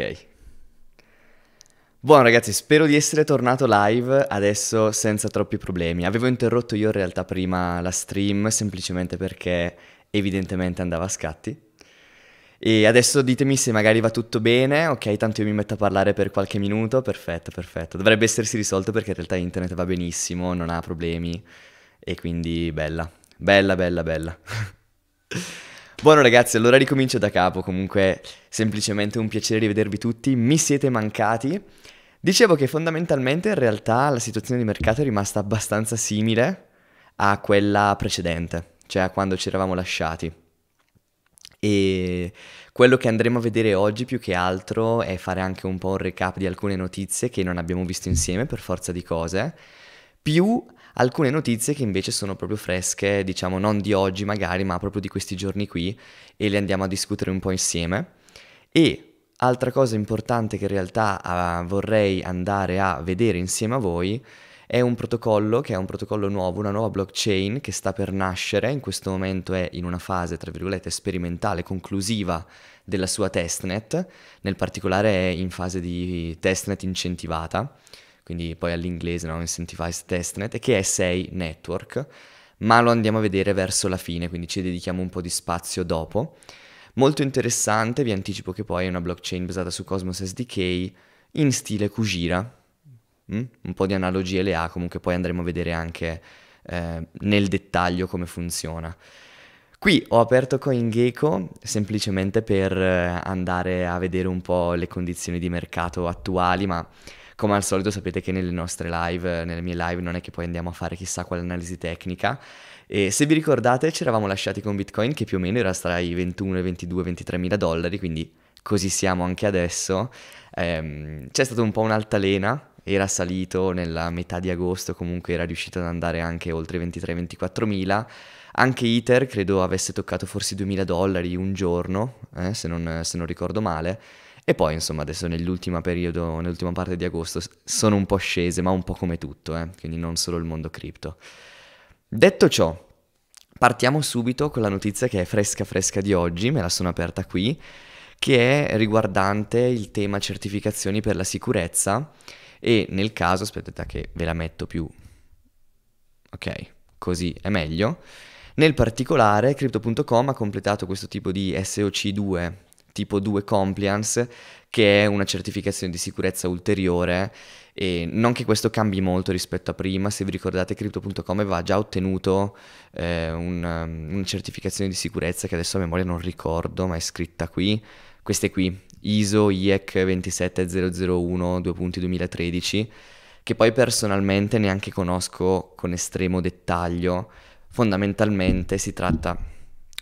Ok. Buono ragazzi, spero di essere tornato live adesso senza troppi problemi. Avevo interrotto io in realtà prima la stream semplicemente perché evidentemente andava a scatti. E adesso ditemi se magari va tutto bene, ok, tanto io mi metto a parlare per qualche minuto, perfetto, perfetto. Dovrebbe essersi risolto perché in realtà internet va benissimo, non ha problemi e quindi bella, bella, bella, bella. Buono ragazzi, allora ricomincio da capo, comunque semplicemente un piacere rivedervi tutti, mi siete mancati. Dicevo che fondamentalmente in realtà la situazione di mercato è rimasta abbastanza simile a quella precedente, cioè a quando ci eravamo lasciati. E quello che andremo a vedere oggi più che altro è fare anche un po' un recap di alcune notizie che non abbiamo visto insieme per forza di cose, più alcune notizie che invece sono proprio fresche, diciamo non di oggi magari, ma proprio di questi giorni qui e le andiamo a discutere un po' insieme. E altra cosa importante che in realtà uh, vorrei andare a vedere insieme a voi è un protocollo che è un protocollo nuovo, una nuova blockchain che sta per nascere, in questo momento è in una fase, tra virgolette, sperimentale, conclusiva della sua testnet, nel particolare è in fase di testnet incentivata quindi poi all'inglese, no? Incentivized Testnet, che è 6 Network, ma lo andiamo a vedere verso la fine, quindi ci dedichiamo un po' di spazio dopo. Molto interessante, vi anticipo che poi è una blockchain basata su Cosmos SDK in stile Kujira, mm? un po' di analogie le ha, comunque poi andremo a vedere anche eh, nel dettaglio come funziona. Qui ho aperto CoinGecko semplicemente per eh, andare a vedere un po' le condizioni di mercato attuali, ma come al solito sapete che nelle nostre live, nelle mie live, non è che poi andiamo a fare chissà quale analisi tecnica. E se vi ricordate ci eravamo lasciati con Bitcoin che più o meno era tra i 21, 22, 23 mila dollari, quindi così siamo anche adesso. Ehm, c'è stato un po' un'altalena, era salito nella metà di agosto, comunque era riuscito ad andare anche oltre i 23-24 mila. Anche ITER credo avesse toccato forse 2.000 dollari un giorno, eh, se, non, se non ricordo male. E poi, insomma, adesso nell'ultima periodo, nell'ultima parte di agosto, sono un po' scese, ma un po' come tutto, eh? quindi non solo il mondo cripto. Detto ciò, partiamo subito con la notizia che è fresca fresca di oggi, me la sono aperta qui, che è riguardante il tema certificazioni per la sicurezza e nel caso, aspettate che ve la metto più, ok, così è meglio. Nel particolare, Crypto.com ha completato questo tipo di SOC2 tipo 2 compliance, che è una certificazione di sicurezza ulteriore. E non che questo cambi molto rispetto a prima, se vi ricordate Crypto.com aveva già ottenuto eh, una, um, una certificazione di sicurezza che adesso a memoria non ricordo, ma è scritta qui. Questa è qui, ISO IEC 27001 2.2013, che poi personalmente neanche conosco con estremo dettaglio. Fondamentalmente si tratta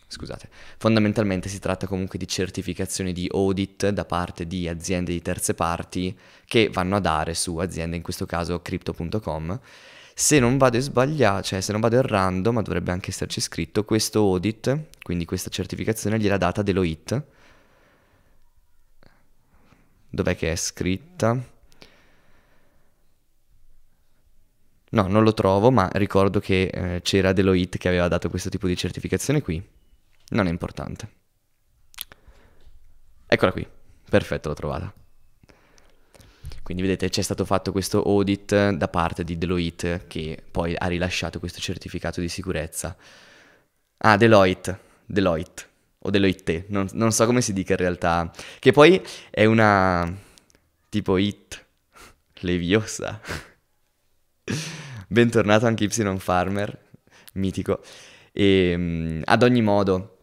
Scusate, fondamentalmente si tratta comunque di certificazioni di audit da parte di aziende di terze parti che vanno a dare su aziende, in questo caso crypto.com. Se non vado sbagliato, cioè se non vado errando, ma dovrebbe anche esserci scritto, questo audit, quindi questa certificazione gliela data Deloitte. Dov'è che è scritta? No, non lo trovo, ma ricordo che eh, c'era Deloitte che aveva dato questo tipo di certificazione qui non è importante. Eccola qui, perfetto, l'ho trovata. Quindi vedete c'è stato fatto questo audit da parte di Deloitte che poi ha rilasciato questo certificato di sicurezza. Ah, Deloitte, Deloitte o Deloitte, non, non so come si dica in realtà, che poi è una tipo IT, leviosa. Bentornato anche Y Farmer, mitico. E, ehm, ad ogni modo,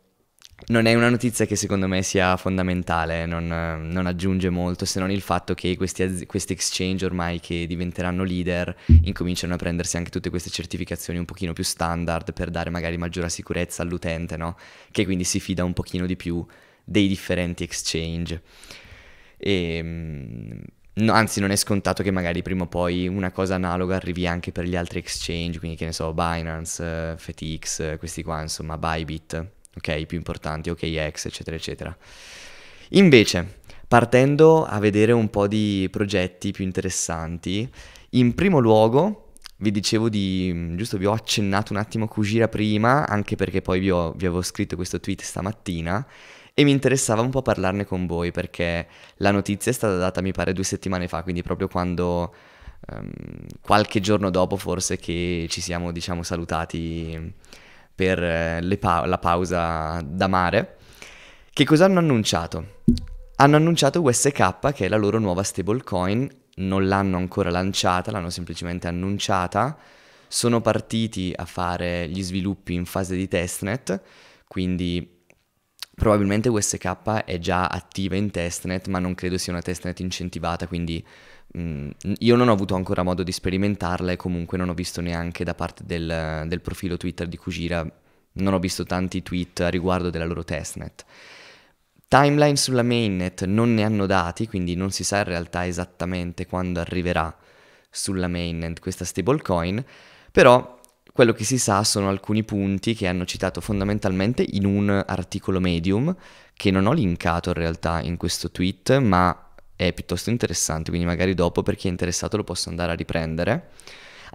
non è una notizia che secondo me sia fondamentale, non, non aggiunge molto se non il fatto che questi, questi, exchange ormai che diventeranno leader incominciano a prendersi anche tutte queste certificazioni un pochino più standard per dare magari maggiore sicurezza all'utente, no? che quindi si fida un pochino di più dei differenti exchange. E, ehm, no, anzi, non è scontato che magari prima o poi una cosa analoga arrivi anche per gli altri exchange, quindi che ne so, Binance, eh, FTX, eh, questi qua, insomma, Bybit ok? I più importanti, ok, ex, eccetera, eccetera. Invece, partendo a vedere un po' di progetti più interessanti, in primo luogo vi dicevo di, giusto vi ho accennato un attimo Kujira prima, anche perché poi vi, ho, vi avevo scritto questo tweet stamattina, e mi interessava un po' parlarne con voi perché la notizia è stata data mi pare due settimane fa, quindi proprio quando um, qualche giorno dopo forse che ci siamo diciamo salutati per eh, pa- la pausa da mare. Che cosa hanno annunciato? Hanno annunciato USK, che è la loro nuova stablecoin, non l'hanno ancora lanciata, l'hanno semplicemente annunciata. Sono partiti a fare gli sviluppi in fase di testnet, quindi probabilmente USK è già attiva in testnet, ma non credo sia una testnet incentivata, quindi Mm, io non ho avuto ancora modo di sperimentarla e comunque non ho visto neanche da parte del, del profilo Twitter di Kujira, non ho visto tanti tweet a riguardo della loro testnet. Timeline sulla mainnet non ne hanno dati, quindi non si sa in realtà esattamente quando arriverà sulla mainnet questa stablecoin, però quello che si sa sono alcuni punti che hanno citato fondamentalmente in un articolo medium che non ho linkato in realtà in questo tweet, ma eh, piuttosto interessante, quindi magari dopo per chi è interessato lo posso andare a riprendere.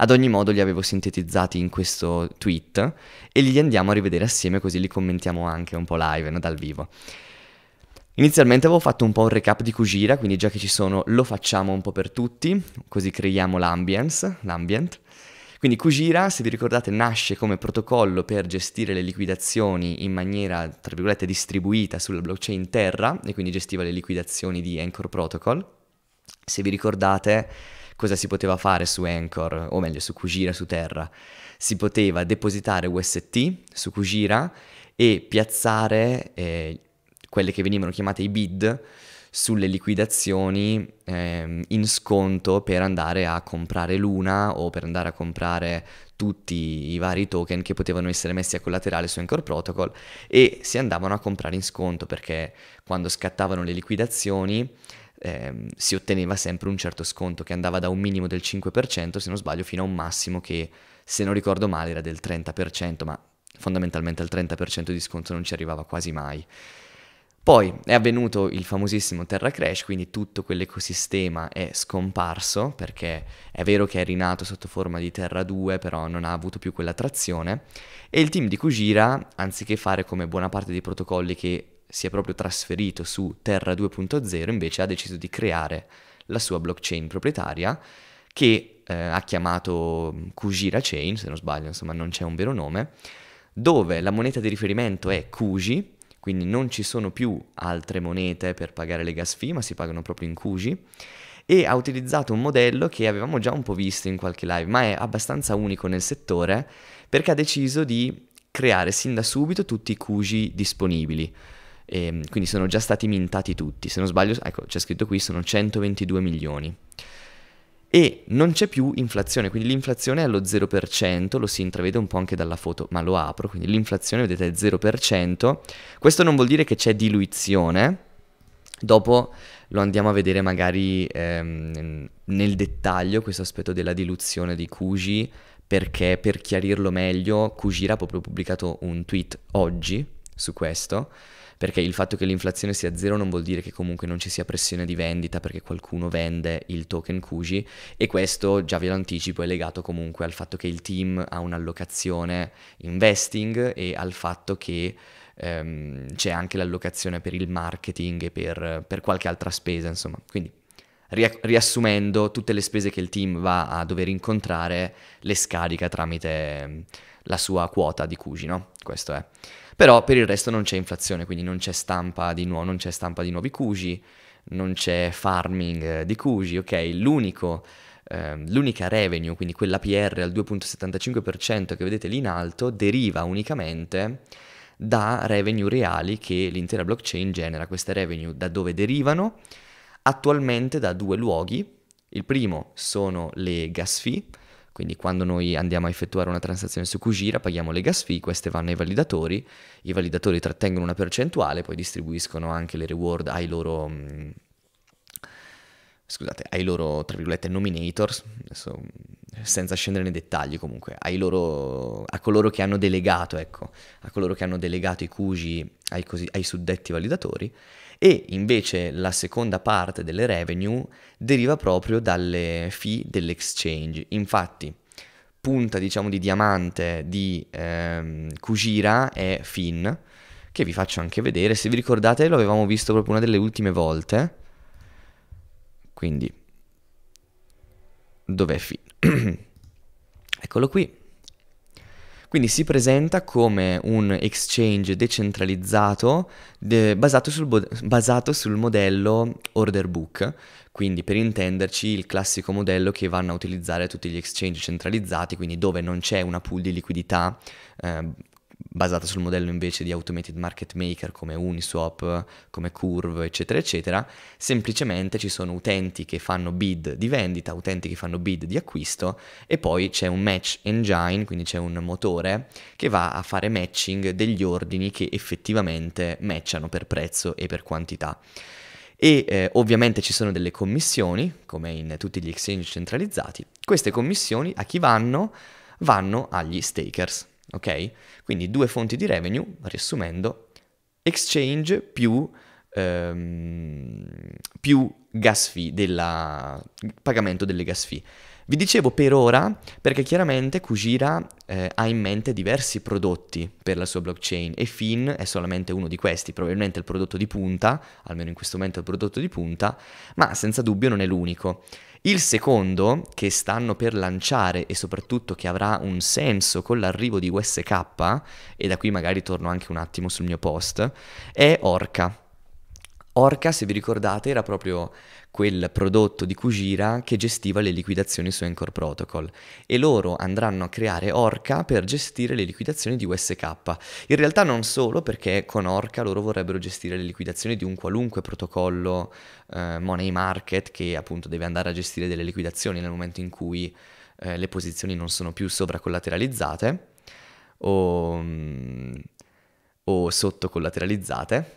Ad ogni modo li avevo sintetizzati in questo tweet e li andiamo a rivedere assieme così li commentiamo anche un po' live, no? dal vivo. Inizialmente avevo fatto un po' un recap di Kujira, quindi già che ci sono lo facciamo un po' per tutti, così creiamo l'ambience, l'ambient. Quindi Kujira, se vi ricordate, nasce come protocollo per gestire le liquidazioni in maniera, tra virgolette, distribuita sulla blockchain Terra e quindi gestiva le liquidazioni di Anchor Protocol. Se vi ricordate cosa si poteva fare su Anchor, o meglio su Kujira su Terra, si poteva depositare UST su Kujira e piazzare eh, quelle che venivano chiamate i bid sulle liquidazioni eh, in sconto per andare a comprare l'una o per andare a comprare tutti i vari token che potevano essere messi a collaterale su Anchor Protocol e si andavano a comprare in sconto perché quando scattavano le liquidazioni eh, si otteneva sempre un certo sconto che andava da un minimo del 5% se non sbaglio fino a un massimo che se non ricordo male era del 30% ma fondamentalmente al 30% di sconto non ci arrivava quasi mai. Poi è avvenuto il famosissimo Terra Crash, quindi tutto quell'ecosistema è scomparso perché è vero che è rinato sotto forma di Terra 2, però non ha avuto più quella trazione e il team di Kujira, anziché fare come buona parte dei protocolli che si è proprio trasferito su Terra 2.0, invece ha deciso di creare la sua blockchain proprietaria che eh, ha chiamato Kujira Chain, se non sbaglio, insomma non c'è un vero nome, dove la moneta di riferimento è Kuji quindi non ci sono più altre monete per pagare le gas fee, ma si pagano proprio in CUGI. e ha utilizzato un modello che avevamo già un po' visto in qualche live, ma è abbastanza unico nel settore perché ha deciso di creare sin da subito tutti i CUGI disponibili. E, ehm, quindi sono già stati mintati tutti, se non sbaglio, ecco, c'è scritto qui sono 122 milioni e non c'è più inflazione, quindi l'inflazione è allo 0%, lo si intravede un po' anche dalla foto, ma lo apro, quindi l'inflazione vedete è 0%, questo non vuol dire che c'è diluizione, dopo lo andiamo a vedere magari ehm, nel dettaglio questo aspetto della diluzione di Kuji, perché per chiarirlo meglio Kujira ha proprio pubblicato un tweet oggi su questo, perché il fatto che l'inflazione sia zero non vuol dire che comunque non ci sia pressione di vendita perché qualcuno vende il token Kuji e questo già ve lo anticipo è legato comunque al fatto che il team ha un'allocazione investing e al fatto che ehm, c'è anche l'allocazione per il marketing e per, per qualche altra spesa insomma quindi riassumendo tutte le spese che il team va a dover incontrare, le scarica tramite la sua quota di Cugi, no? Questo è. Però per il resto non c'è inflazione, quindi non c'è stampa di, nu- non c'è stampa di nuovi cuci, non c'è farming eh, di cuci, ok? L'unico, eh, l'unica revenue, quindi quella PR al 2.75% che vedete lì in alto, deriva unicamente da revenue reali che l'intera blockchain genera. Queste revenue da dove derivano? Attualmente da due luoghi. Il primo sono le gas fee, quindi quando noi andiamo a effettuare una transazione su Kujira paghiamo le gas fee, queste vanno ai validatori, i validatori trattengono una percentuale, poi distribuiscono anche le reward ai loro... Mm, scusate, ai loro, tra virgolette, nominators, adesso, senza scendere nei dettagli comunque, ai loro, a coloro che hanno delegato, ecco, a coloro che hanno delegato i cugi ai, ai suddetti validatori e invece la seconda parte delle revenue deriva proprio dalle fee dell'exchange. Infatti, punta diciamo di diamante di ehm, Kujira è Finn, che vi faccio anche vedere, se vi ricordate lo avevamo visto proprio una delle ultime volte. Quindi dov'è Finn? Eccolo qui. Quindi si presenta come un exchange decentralizzato de- basato, sul bo- basato sul modello order book, quindi per intenderci il classico modello che vanno a utilizzare tutti gli exchange centralizzati, quindi dove non c'è una pool di liquidità eh, basata sul modello invece di automated market maker come Uniswap, come Curve, eccetera, eccetera. Semplicemente ci sono utenti che fanno bid di vendita, utenti che fanno bid di acquisto e poi c'è un match engine, quindi c'è un motore che va a fare matching degli ordini che effettivamente matchano per prezzo e per quantità. E eh, ovviamente ci sono delle commissioni, come in tutti gli exchange centralizzati. Queste commissioni a chi vanno? Vanno agli stakers ok? Quindi due fonti di revenue, riassumendo, exchange più, ehm, più gas fee, della, pagamento delle gas fee. Vi dicevo per ora perché chiaramente Kujira eh, ha in mente diversi prodotti per la sua blockchain e Fin è solamente uno di questi, probabilmente il prodotto di punta, almeno in questo momento è il prodotto di punta, ma senza dubbio non è l'unico. Il secondo, che stanno per lanciare e soprattutto che avrà un senso con l'arrivo di USK, e da qui magari torno anche un attimo sul mio post, è Orca. Orca, se vi ricordate, era proprio quel prodotto di Kujira che gestiva le liquidazioni su Anchor Protocol e loro andranno a creare Orca per gestire le liquidazioni di USK. In realtà non solo perché con Orca loro vorrebbero gestire le liquidazioni di un qualunque protocollo eh, money market che appunto deve andare a gestire delle liquidazioni nel momento in cui eh, le posizioni non sono più sovracollateralizzate o, mm, o sottocollateralizzate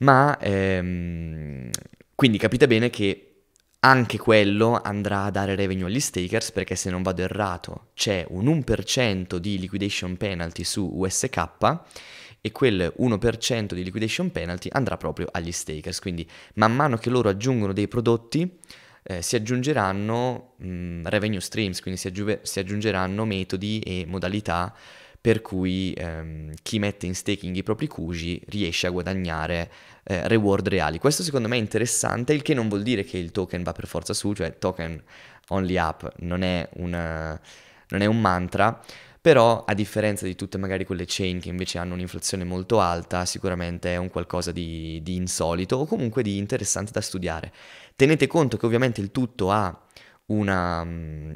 ma ehm, quindi capite bene che anche quello andrà a dare revenue agli stakers perché se non vado errato c'è un 1% di liquidation penalty su USK e quel 1% di liquidation penalty andrà proprio agli stakers. Quindi man mano che loro aggiungono dei prodotti eh, si aggiungeranno mh, mm, revenue streams, quindi si, aggiuve- si aggiungeranno metodi e modalità per cui ehm, chi mette in staking i propri cugi riesce a guadagnare eh, reward reali. Questo secondo me è interessante, il che non vuol dire che il token va per forza su, cioè token only up non è, una, non è un mantra, però a differenza di tutte magari quelle chain che invece hanno un'inflazione molto alta, sicuramente è un qualcosa di, di insolito o comunque di interessante da studiare. Tenete conto che ovviamente il tutto ha una,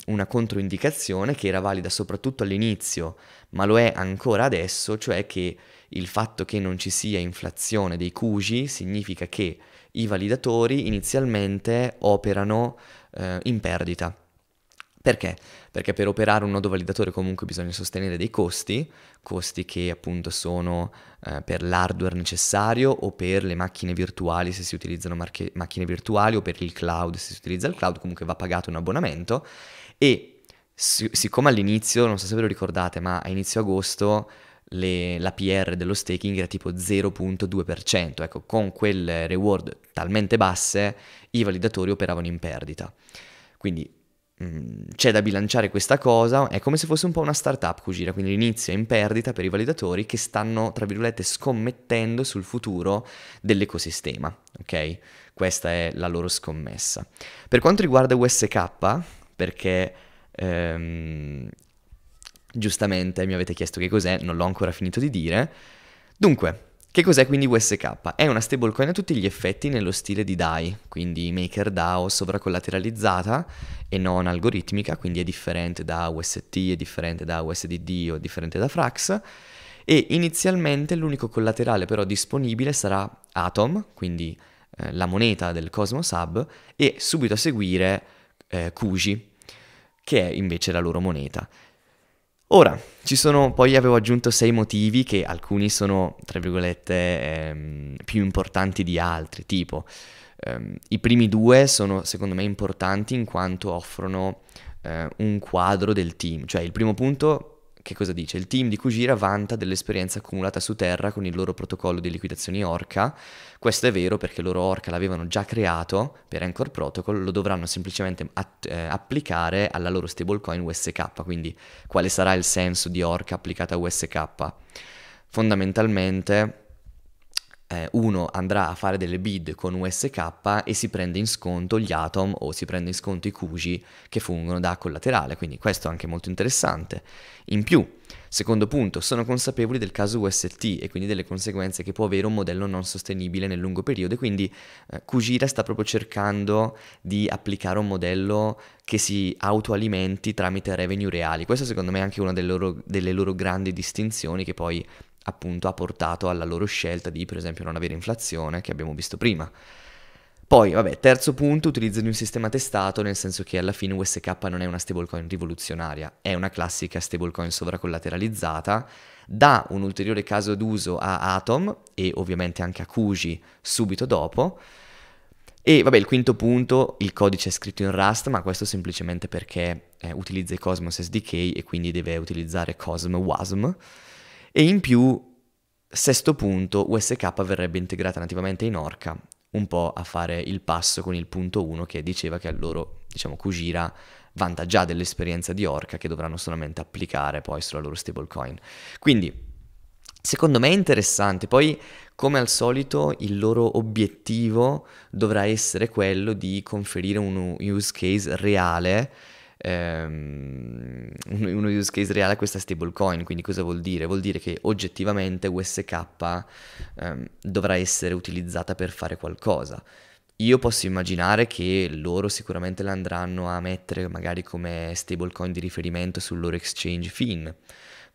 una, controindicazione che era valida soprattutto all'inizio, ma lo è ancora adesso, cioè che il fatto che non ci sia inflazione dei cugi significa che i validatori inizialmente operano eh, in perdita. Perché? Perché per operare un nodo validatore comunque bisogna sostenere dei costi, costi che appunto sono eh, per l'hardware necessario o per le macchine virtuali se si utilizzano marche- macchine virtuali o per il cloud se si utilizza il cloud, comunque va pagato un abbonamento e si- siccome all'inizio, non so se ve lo ricordate, ma a inizio agosto le, la dello staking era tipo 0.2%, ecco con quel reward talmente basse i validatori operavano in perdita. Quindi c'è da bilanciare questa cosa, è come se fosse un po' una startup Kujira, quindi l'inizio è in perdita per i validatori che stanno, tra virgolette, scommettendo sul futuro dell'ecosistema, ok? Questa è la loro scommessa. Per quanto riguarda USK, perché ehm, giustamente mi avete chiesto che cos'è, non l'ho ancora finito di dire, dunque, che cos'è quindi USK? È una stablecoin a tutti gli effetti nello stile di DAI, quindi MakerDAO sovracollateralizzata e non algoritmica, quindi è differente da UST, è differente da USDD o è differente da Frax. E inizialmente l'unico collaterale però disponibile sarà Atom, quindi eh, la moneta del Cosmos Hub, e subito a seguire eh, Kuji, che è invece la loro moneta. Ora, ci sono, poi avevo aggiunto sei motivi che alcuni sono, tra virgolette, ehm, più importanti di altri, tipo ehm, i primi due sono secondo me importanti in quanto offrono eh, un quadro del team, cioè il primo punto che cosa dice? Il team di Kujira vanta dell'esperienza accumulata su terra con il loro protocollo di liquidazioni Orca. Questo è vero perché loro Orca l'avevano già creato per Anchor Protocol, lo dovranno semplicemente att- eh, applicare alla loro stablecoin USK, quindi quale sarà il senso di Orca applicata a USK? Fondamentalmente eh, uno andrà a fare delle bid con USK e si prende in sconto gli Atom o si prende in sconto i Kuji che fungono da collaterale, quindi questo è anche molto interessante. In più, secondo punto, sono consapevoli del caso UST e quindi delle conseguenze che può avere un modello non sostenibile nel lungo periodo e quindi eh, Kujira sta proprio cercando di applicare un modello che si autoalimenti tramite revenue reali. Questo secondo me è anche una delle loro, delle loro grandi distinzioni che poi appunto ha portato alla loro scelta di per esempio non avere inflazione che abbiamo visto prima. Poi, vabbè, terzo punto, utilizzo di un sistema testato, nel senso che alla fine USK non è una stablecoin rivoluzionaria, è una classica stablecoin sovracollateralizzata, dà un ulteriore caso d'uso a Atom e ovviamente anche a Kuji subito dopo. E vabbè, il quinto punto, il codice è scritto in Rust, ma questo semplicemente perché eh, utilizza i Cosmos SDK e quindi deve utilizzare Cosmos WASM. E in più, sesto punto, USK verrebbe integrata nativamente in Orca, un po' a fare il passo con il punto 1 che diceva che a loro, diciamo, Kujira vanta già dell'esperienza di Orca che dovranno solamente applicare poi sulla loro stablecoin. Quindi, secondo me è interessante, poi come al solito il loro obiettivo dovrà essere quello di conferire un use case reale ehm, uno use case reale a questa stablecoin, quindi cosa vuol dire? Vuol dire che oggettivamente USK ehm, dovrà essere utilizzata per fare qualcosa. Io posso immaginare che loro sicuramente la andranno a mettere magari come stablecoin di riferimento sul loro exchange Fin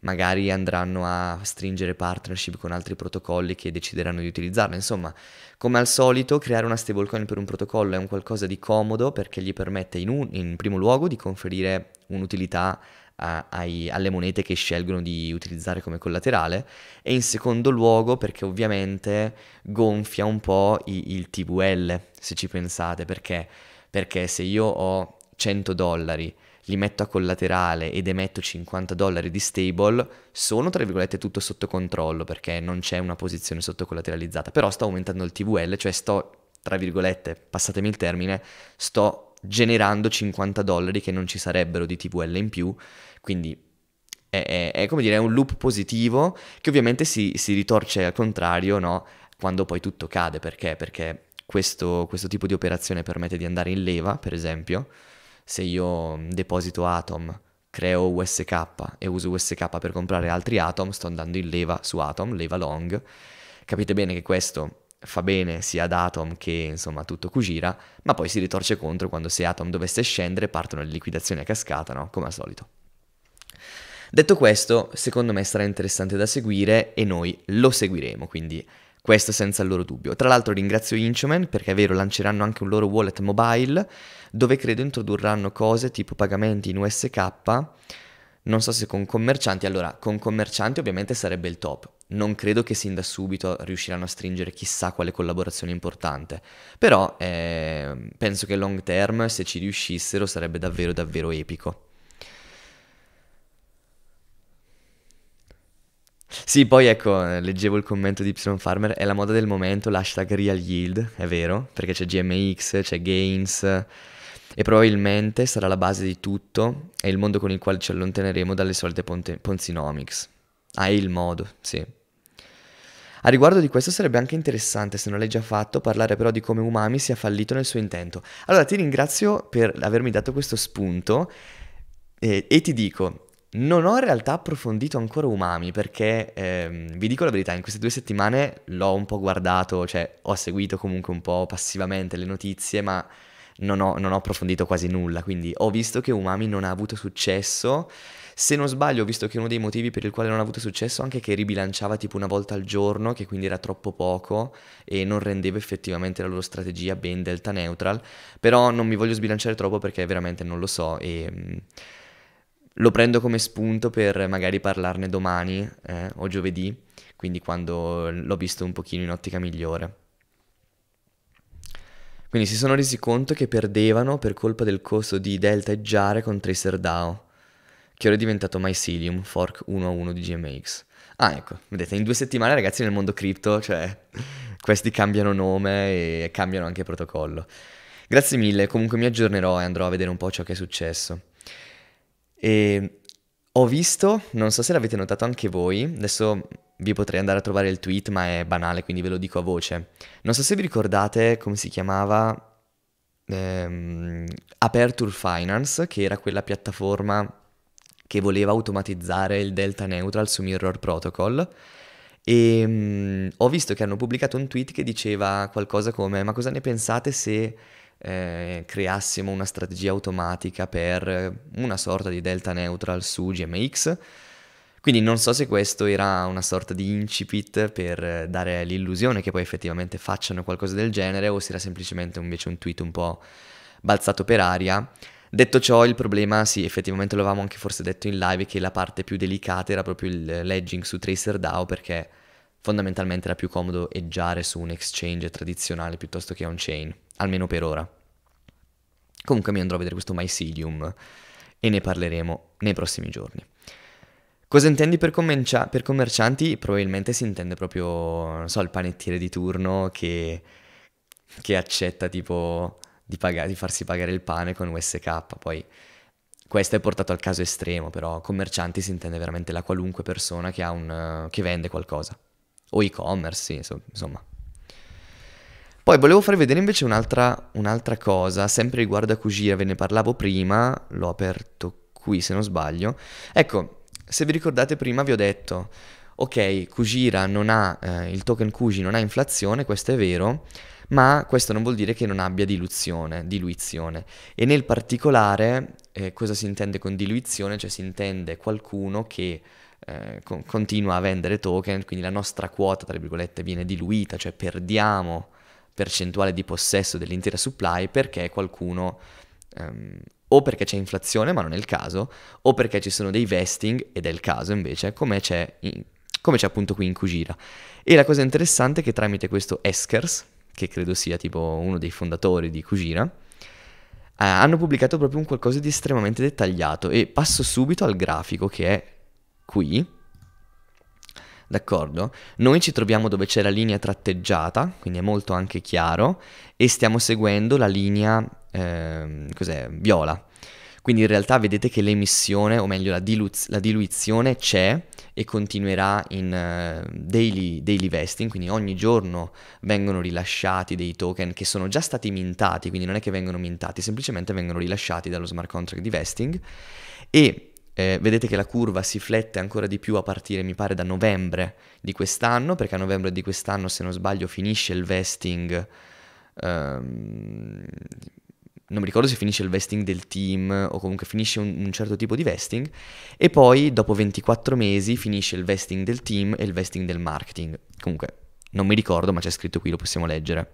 magari andranno a stringere partnership con altri protocolli che decideranno di utilizzarla. Insomma, come al solito, creare una stablecoin per un protocollo è un qualcosa di comodo perché gli permette in, un, in primo luogo di conferire un'utilità a, ai, alle monete che scelgono di utilizzare come collaterale e in secondo luogo perché ovviamente gonfia un po' i, il TVL se ci pensate perché, perché se io ho 100 dollari li metto a collaterale ed emetto 50 dollari di stable, sono tra virgolette tutto sotto controllo perché non c'è una posizione sotto collateralizzata, però sto aumentando il TVL, cioè sto, tra virgolette, passatemi il termine, sto generando 50 dollari che non ci sarebbero di TVL in più, quindi è, è, è come dire, è un loop positivo che ovviamente si, si ritorce al contrario, no? Quando poi tutto cade, perché? Perché questo, questo tipo di operazione permette di andare in leva, per esempio, se io mm, deposito Atom, creo USK e uso USK per comprare altri Atom, sto andando in leva su Atom, leva long. Capite bene che questo fa bene sia ad Atom che insomma tutto Kujira, ma poi si ritorce contro quando se Atom dovesse scendere partono le liquidazioni a cascata, no? Come al solito. Detto questo, secondo me sarà interessante da seguire e noi lo seguiremo, quindi questo senza il loro dubbio. Tra l'altro ringrazio Inchoman perché è vero lanceranno anche un loro wallet mobile dove credo introdurranno cose tipo pagamenti in USK, non so se con commercianti, allora con commercianti ovviamente sarebbe il top. Non credo che sin da subito riusciranno a stringere chissà quale collaborazione importante, però eh, penso che long term se ci riuscissero sarebbe davvero davvero epico. Sì, poi ecco, eh, leggevo il commento di Y Farmer, è la moda del momento, l'hashtag real yield, è vero, perché c'è GMX, c'è Gains e probabilmente sarà la base di tutto e il mondo con il quale ci allontaneremo dalle solite ponte- Ponzinomics. Ah, è il modo, sì. A riguardo di questo sarebbe anche interessante, se non l'hai già fatto, parlare però di come Umami sia fallito nel suo intento. Allora ti ringrazio per avermi dato questo spunto e, eh, e ti dico, non ho in realtà approfondito ancora Umami perché ehm, vi dico la verità, in queste due settimane l'ho un po' guardato, cioè ho seguito comunque un po' passivamente le notizie, ma non ho, non ho, approfondito quasi nulla, quindi ho visto che Umami non ha avuto successo. Se non sbaglio, ho visto che uno dei motivi per il quale non ha avuto successo è anche che ribilanciava tipo una volta al giorno, che quindi era troppo poco e non rendeva effettivamente la loro strategia ben delta neutral. Però non mi voglio sbilanciare troppo perché veramente non lo so e ehm, lo prendo come spunto per magari parlarne domani eh, o giovedì, quindi quando l'ho visto un pochino in ottica migliore. Quindi si sono resi conto che perdevano per colpa del costo di Delta e delteggiare con Tracer DAO, che ora è diventato Mycelium, fork 1.1 di GMX. Ah, ecco, vedete, in due settimane ragazzi nel mondo cripto, cioè, questi cambiano nome e cambiano anche protocollo. Grazie mille, comunque mi aggiornerò e andrò a vedere un po' ciò che è successo. E ho visto, non so se l'avete notato anche voi, adesso vi potrei andare a trovare il tweet, ma è banale, quindi ve lo dico a voce. Non so se vi ricordate come si chiamava ehm, Aperture Finance, che era quella piattaforma che voleva automatizzare il delta neutral su Mirror Protocol. E mh, mm, ho visto che hanno pubblicato un tweet che diceva qualcosa come: Ma cosa ne pensate se eh, creassimo una strategia automatica per una sorta di delta neutral su GMX. Quindi non so se questo era una sorta di incipit per dare l'illusione che poi effettivamente facciano qualcosa del genere o se era semplicemente invece un tweet un po' balzato per aria. Detto ciò, il problema, sì, effettivamente l'avevamo anche forse detto in live, che la parte più delicata era proprio il legging su TracerDAO perché fondamentalmente era più comodo eggiare su un exchange tradizionale piuttosto che on-chain almeno per ora. Comunque mi andrò a vedere questo Mycelium e ne parleremo nei prossimi giorni. Cosa intendi per, commercia- per commercianti? Probabilmente si intende proprio, non so, il panettiere di turno che, che accetta tipo di, pag- di farsi pagare il pane con USK, poi... Questo è portato al caso estremo, però commercianti si intende veramente la qualunque persona che, un, che vende qualcosa. O e-commerce, sì, insomma. Poi volevo far vedere invece un'altra, un'altra cosa, sempre riguardo a Kugira, ve ne parlavo prima, l'ho aperto qui se non sbaglio. Ecco, se vi ricordate prima vi ho detto, ok, Kujira non ha, eh, il token Kuji non ha inflazione, questo è vero, ma questo non vuol dire che non abbia diluzione, diluizione. E nel particolare, eh, cosa si intende con diluizione? Cioè si intende qualcuno che eh, con- continua a vendere token, quindi la nostra quota, tra virgolette, viene diluita, cioè perdiamo percentuale di possesso dell'intera supply perché qualcuno ehm, o perché c'è inflazione, ma non è il caso, o perché ci sono dei vesting, ed è il caso invece, come c'è, in, come c'è appunto qui in Kujira. E la cosa interessante è che tramite questo Eskers, che credo sia tipo uno dei fondatori di Kujira, eh, hanno pubblicato proprio un qualcosa di estremamente dettagliato e passo subito al grafico che è qui, d'accordo? Noi ci troviamo dove c'è la linea tratteggiata, quindi è molto anche chiaro, e stiamo seguendo la linea, eh, cos'è, viola. Quindi in realtà vedete che l'emissione, o meglio la, diluz- la diluizione c'è e continuerà in uh, daily, daily, vesting, quindi ogni giorno vengono rilasciati dei token che sono già stati mintati, quindi non è che vengono mintati, semplicemente vengono rilasciati dallo smart contract di vesting e eh, vedete che la curva si flette ancora di più a partire, mi pare, da novembre di quest'anno, perché a novembre di quest'anno, se non sbaglio, finisce il vesting. Ehm, non mi ricordo se finisce il vesting del team o comunque finisce un, un, certo tipo di vesting e poi dopo 24 mesi finisce il vesting del team e il vesting del marketing. Comunque non mi ricordo ma c'è scritto qui, lo possiamo leggere.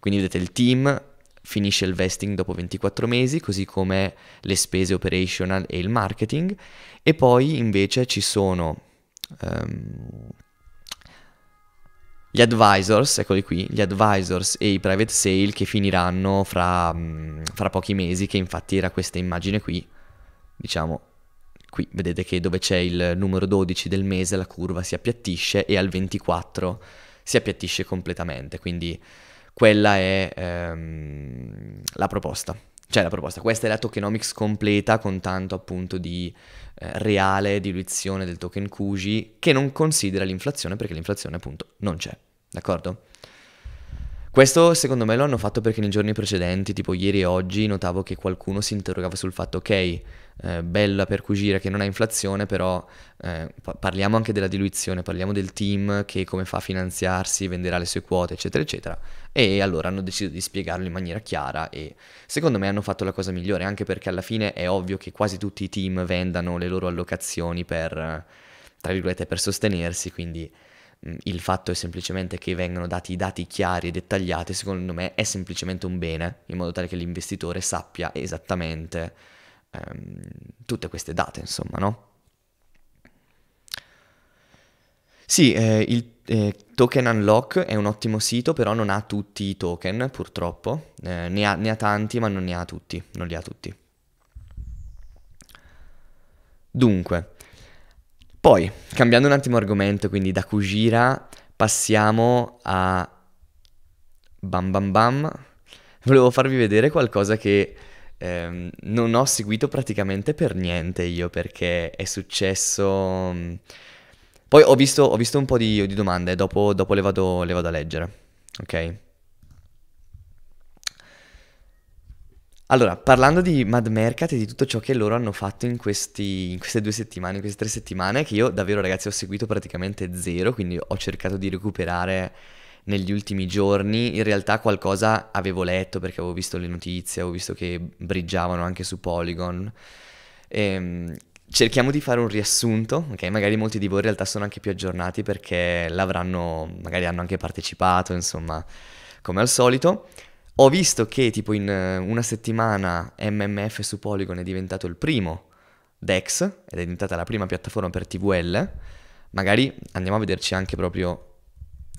Quindi vedete il team finisce il vesting dopo 24 mesi, così come le spese operational e il marketing, e poi invece ci sono um, gli advisors, eccoli qui, gli advisors e i private sale che finiranno fra, mm, fra pochi mesi, che infatti era questa immagine qui, diciamo qui vedete che dove c'è il numero 12 del mese la curva si appiattisce e al 24 si appiattisce completamente, quindi quella è ehm, la proposta. Cioè la proposta, questa è la tokenomics completa con tanto appunto di eh, reale diluizione del token Kuji che non considera l'inflazione perché l'inflazione appunto non c'è, d'accordo? Questo secondo me lo hanno fatto perché nei giorni precedenti, tipo ieri e oggi, notavo che qualcuno si interrogava sul fatto, ok, eh, bella per cucire che non ha inflazione, però eh, parliamo anche della diluizione, parliamo del team che come fa a finanziarsi, venderà le sue quote, eccetera, eccetera. E allora hanno deciso di spiegarlo in maniera chiara e secondo me hanno fatto la cosa migliore, anche perché alla fine è ovvio che quasi tutti i team vendano le loro allocazioni per, tra virgolette, per sostenersi, quindi mm, il fatto è semplicemente che vengano dati i dati chiari e dettagliati, secondo me è semplicemente un bene, in modo tale che l'investitore sappia esattamente ehm, tutte queste date, insomma, no? Sì, eh, il eh, Token Unlock è un ottimo sito, però non ha tutti i token, purtroppo. Eh, ne, ha, ne, ha, tanti, ma non ne ha tutti. Non li ha tutti. Dunque, poi, cambiando un attimo argomento, quindi da Kujira passiamo a... Bam bam bam. Volevo farvi vedere qualcosa che ehm, non ho seguito praticamente per niente io perché è successo... Mm, poi ho visto, ho visto un po' di, di domande, dopo, dopo le, vado, le vado a leggere, ok? Allora, parlando di Mad Mercat e di tutto ciò che loro hanno fatto in, questi, in, queste due settimane, in queste tre settimane, che io davvero ragazzi ho seguito praticamente zero, quindi ho cercato di recuperare negli ultimi giorni, in realtà qualcosa avevo letto perché avevo visto le notizie, avevo visto che briggiavano anche su Polygon. E, ehm, cerchiamo di fare un riassunto, ok? Magari molti di voi in realtà sono anche più aggiornati perché l'avranno, magari hanno anche partecipato, insomma, come al solito. Ho visto che tipo in eh, una settimana MMF su Polygon è diventato il primo DEX ed è diventata la prima piattaforma per TVL. Magari andiamo a vederci anche proprio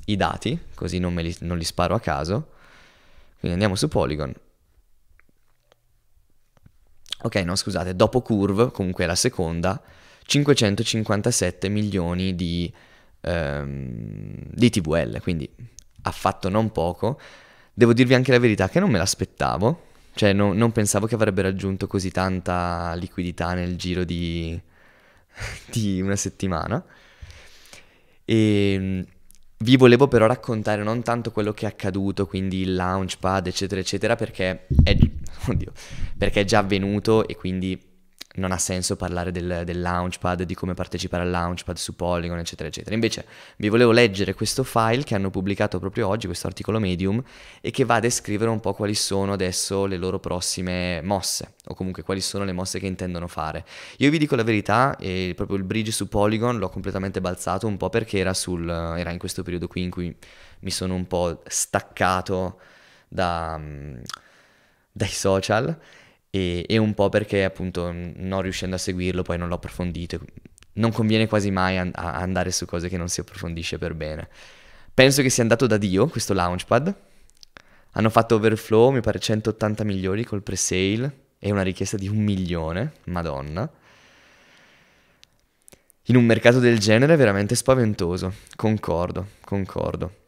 i dati, così non li, non li sparo a caso. Quindi andiamo su Polygon. Ok, no scusate, dopo Curve, comunque la seconda, 557 milioni di, ehm, di TVL, quindi affatto non poco. Devo dirvi anche la verità che non me l'aspettavo, cioè no, non pensavo che avrebbe raggiunto così tanta liquidità nel giro di, di una settimana. E ehm, vi volevo però raccontare non tanto quello che è accaduto, quindi il launchpad, eccetera, eccetera, perché è, oddio, perché è già avvenuto e quindi non ha senso parlare del, del, launchpad, di come partecipare al launchpad su Polygon, eccetera, eccetera. Invece vi volevo leggere questo file che hanno pubblicato proprio oggi, questo articolo Medium, e che va a descrivere un po' quali sono adesso le loro prossime mosse, o comunque quali sono le mosse che intendono fare. Io vi dico la verità, eh, proprio il bridge su Polygon l'ho completamente balzato un po' perché era, sul, era in questo periodo qui in cui mi sono un po' staccato da, mm, dai social e, e, un po' perché appunto non riuscendo a seguirlo poi non l'ho approfondito. Non conviene quasi mai an- andare su cose che non si approfondisce per bene. Penso che sia andato da Dio questo launchpad. Hanno fatto overflow, mi pare 180 milioni col presale e una richiesta di un milione, madonna. In un mercato del genere è veramente spaventoso, concordo, concordo.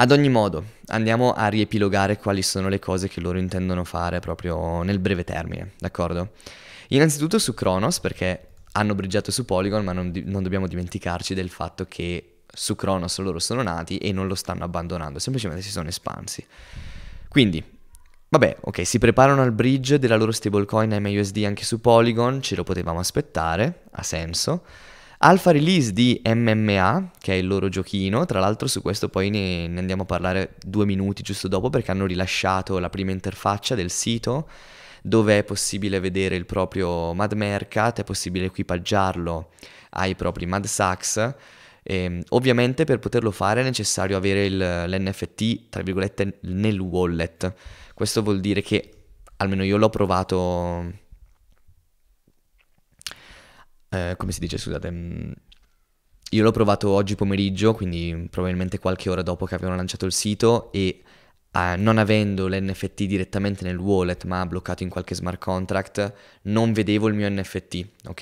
Ad ogni modo, andiamo a riepilogare quali sono le cose che loro intendono fare proprio nel breve termine, d'accordo? Innanzitutto su Kronos, perché hanno briggiato su Polygon, ma non, non dobbiamo dimenticarci del fatto che su Kronos loro sono nati e non lo stanno abbandonando, semplicemente si sono espansi. Quindi, vabbè, ok, si preparano al bridge della loro stablecoin MUSD anche su Polygon, ce lo potevamo aspettare, ha senso. Alfa release di MMA, che è il loro giochino, tra l'altro su questo poi ne, ne, andiamo a parlare due minuti giusto dopo perché hanno rilasciato la prima interfaccia del sito dove è possibile vedere il proprio Mad Mercat, è possibile equipaggiarlo ai propri Mad Sacks. E, ehm, ovviamente per poterlo fare è necessario avere il, l'NFT, tra virgolette, nel wallet. Questo vuol dire che, almeno io l'ho provato eh, come si dice, scusate, mm, io l'ho provato oggi pomeriggio, quindi probabilmente qualche ora dopo che avevano lanciato il sito e eh, non avendo l'NFT direttamente nel wallet ma bloccato in qualche smart contract, non vedevo il mio NFT, ok?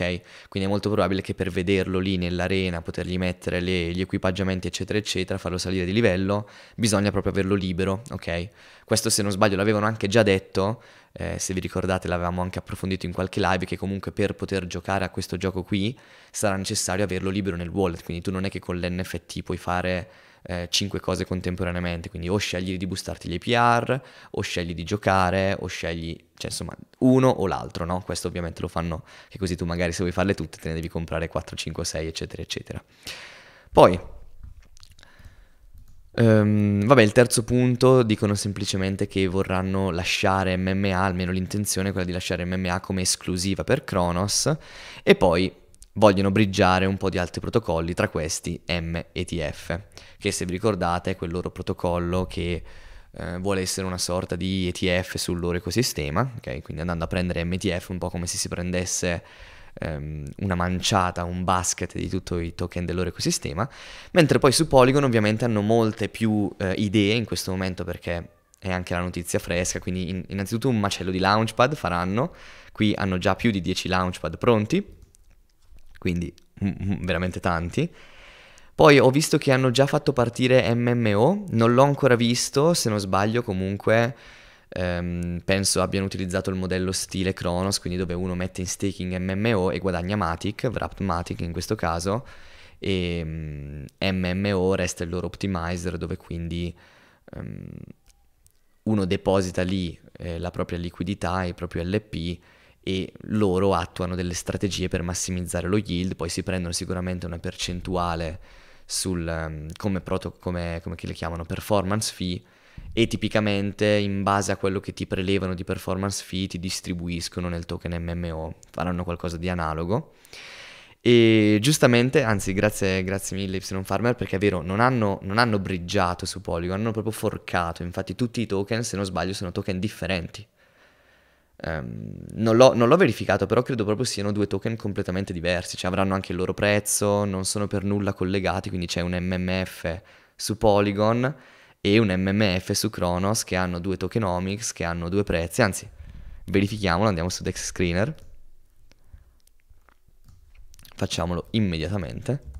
Quindi è molto probabile che per vederlo lì nell'arena, potergli mettere le, gli equipaggiamenti eccetera eccetera, farlo salire di livello, bisogna proprio averlo libero, ok? Questo se non sbaglio l'avevano anche già detto eh, se vi ricordate l'avevamo anche approfondito in qualche live, che comunque per poter giocare a questo gioco qui sarà necessario averlo libero nel wallet, quindi tu non è che con l'NFT puoi fare eh, 5 cose contemporaneamente, quindi o scegli di boostarti gli APR, o scegli di giocare, o scegli, cioè insomma, uno o l'altro, no? Questo ovviamente lo fanno che così tu magari se vuoi farle tutte te ne devi comprare 4, 5, 6, eccetera, eccetera. Poi, Um, vabbè, il terzo punto dicono semplicemente che vorranno lasciare MMA, almeno l'intenzione è quella di lasciare MMA come esclusiva per Kronos e poi vogliono briggiare un po' di altri protocolli, tra questi METF, che se vi ricordate è quel loro protocollo che eh, vuole essere una sorta di ETF sul loro ecosistema, okay? quindi andando a prendere MTF un po' come se si prendesse ehm, una manciata, un basket di tutti i token del loro ecosistema, mentre poi su Polygon ovviamente hanno molte più eh, idee in questo momento perché è anche la notizia fresca, quindi in, innanzitutto un macello di launchpad faranno, qui hanno già più di 10 launchpad pronti, quindi mm, veramente tanti. Poi ho visto che hanno già fatto partire MMO, non l'ho ancora visto, se non sbaglio comunque ehm, penso abbiano utilizzato il modello stile Kronos, quindi dove uno mette in staking MMO e guadagna Matic, Wrapped Matic in questo caso, e mm, MMO resta il loro optimizer dove quindi um, uno deposita lì eh, la propria liquidità, il proprio LP e loro attuano delle strategie per massimizzare lo yield, poi si prendono sicuramente una percentuale sul, um, come, proto, come, come le chiamano, performance fee e tipicamente in base a quello che ti prelevano di performance fee ti distribuiscono nel token MMO, faranno qualcosa di analogo. E giustamente, anzi grazie, grazie mille Y Farmer perché è vero, non hanno, non hanno briggiato su Polygon, hanno proprio forcato, infatti tutti i token se non sbaglio sono token differenti. Um, non, l'ho, non, l'ho, verificato, però credo proprio siano due token completamente diversi, cioè avranno anche il loro prezzo, non sono per nulla collegati, quindi c'è un MMF su Polygon e un MMF su Kronos che hanno due tokenomics, che hanno due prezzi, anzi verifichiamolo, andiamo su Dex Screener, facciamolo immediatamente.